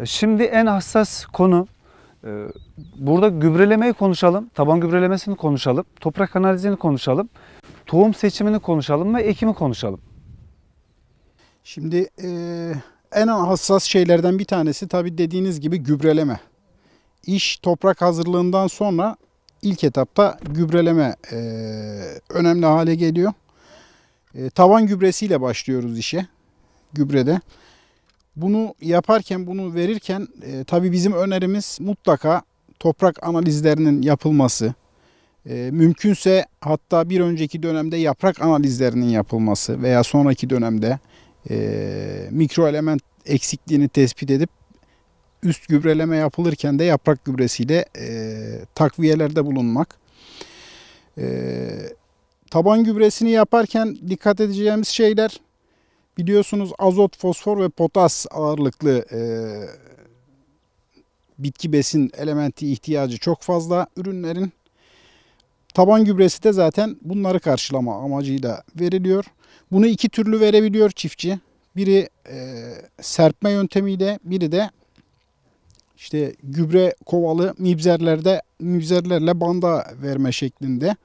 E, şimdi en hassas konu e, burada gübrelemeyi konuşalım. Taban gübrelemesini konuşalım. Toprak analizini konuşalım. Tohum seçimini konuşalım ve ekimi konuşalım. Şimdi e, en hassas şeylerden bir tanesi tabi dediğiniz gibi gübreleme. İş toprak hazırlığından sonra ilk etapta gübreleme önemli hale geliyor. Taban gübresiyle başlıyoruz işe gübrede. Bunu yaparken, bunu verirken e, tabii bizim önerimiz mutlaka toprak analizlerinin yapılması, e, mümkünse hatta bir önceki dönemde yaprak analizlerinin yapılması veya sonraki dönemde e, mikro element eksikliğini tespit edip üst gübreleme yapılırken de yaprak gübresiyle e, takviyelerde bulunmak. E, taban gübresini yaparken dikkat edeceğimiz şeyler Biliyorsunuz azot, fosfor ve potas ağırlıklı e, bitki besin elementi ihtiyacı çok fazla ürünlerin. Taban gübresi de zaten bunları karşılama amacıyla veriliyor. Bunu iki türlü verebiliyor çiftçi. Biri e, serpme yöntemiyle, biri de işte gübre kovalı mibzerlerde mibzerlerle banda verme şeklinde.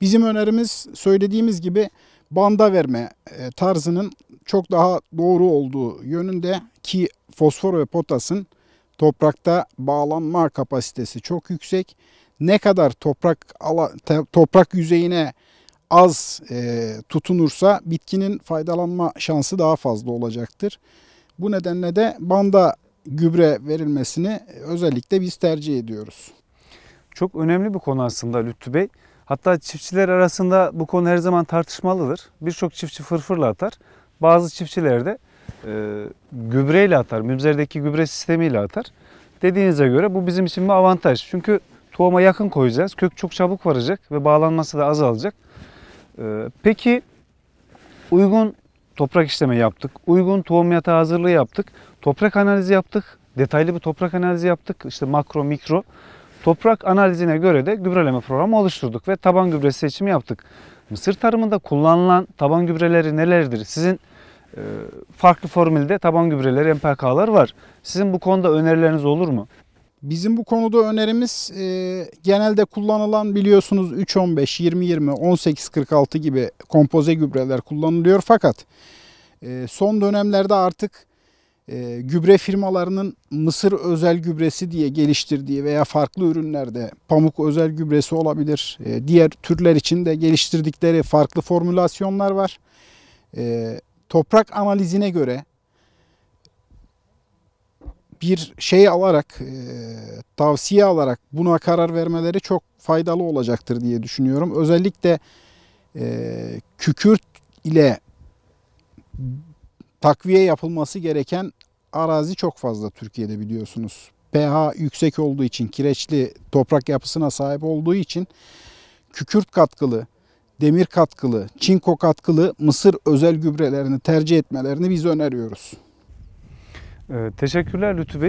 Bizim önerimiz söylediğimiz gibi banda verme e, tarzının çok daha doğru olduğu yönünde ki fosfor ve potasın toprakta bağlanma kapasitesi çok yüksek. Ne kadar toprak ala, toprak yüzeyine az e, tutunursa bitkinin faydalanma şansı daha fazla olacaktır. Bu nedenle de banda gübre verilmesini özellikle biz tercih ediyoruz. Çok önemli bir konu aslında Lütfü Bey. Hatta çiftçiler arasında bu konu her zaman tartışmalıdır. Birçok çiftçi fırfırla atar. Bazı çiftçiler de e, gübreyle atar. Mümzerdeki gübre sistemiyle atar. Dediğinize göre bu bizim için bir avantaj. Çünkü tohuma yakın koyacağız. Kök çok çabuk varacak ve bağlanması da azalacak. E, peki uygun toprak işleme yaptık. Uygun tohum yatağı hazırlığı yaptık. Toprak analizi yaptık. Detaylı bir toprak analizi yaptık. İşte makro, mikro. Toprak analizine göre de gübreleme programı oluşturduk ve taban gübresi seçimi yaptık. Mısır tarımında kullanılan taban gübreleri nelerdir? Sizin ee, farklı formülde taban gübreleri, MPK'lar var. Sizin bu konuda önerileriniz olur mu? Bizim bu konuda önerimiz e, genelde kullanılan biliyorsunuz 3-15, 20-20, 18-46 gibi kompoze gübreler kullanılıyor. Fakat e, son dönemlerde artık e, gübre firmalarının mısır özel gübresi diye geliştirdiği veya farklı ürünlerde pamuk özel gübresi olabilir. diğer türler için de geliştirdikleri farklı formülasyonlar var toprak analizine göre bir şey alarak, e, tavsiye alarak buna karar vermeleri çok faydalı olacaktır diye düşünüyorum. Özellikle e, kükürt ile takviye yapılması gereken arazi çok fazla Türkiye'de biliyorsunuz. pH yüksek olduğu için, kireçli toprak yapısına sahip olduğu için kükürt katkılı demir katkılı, çinko katkılı mısır özel gübrelerini tercih etmelerini biz öneriyoruz. Ee, teşekkürler Lütfü Bey.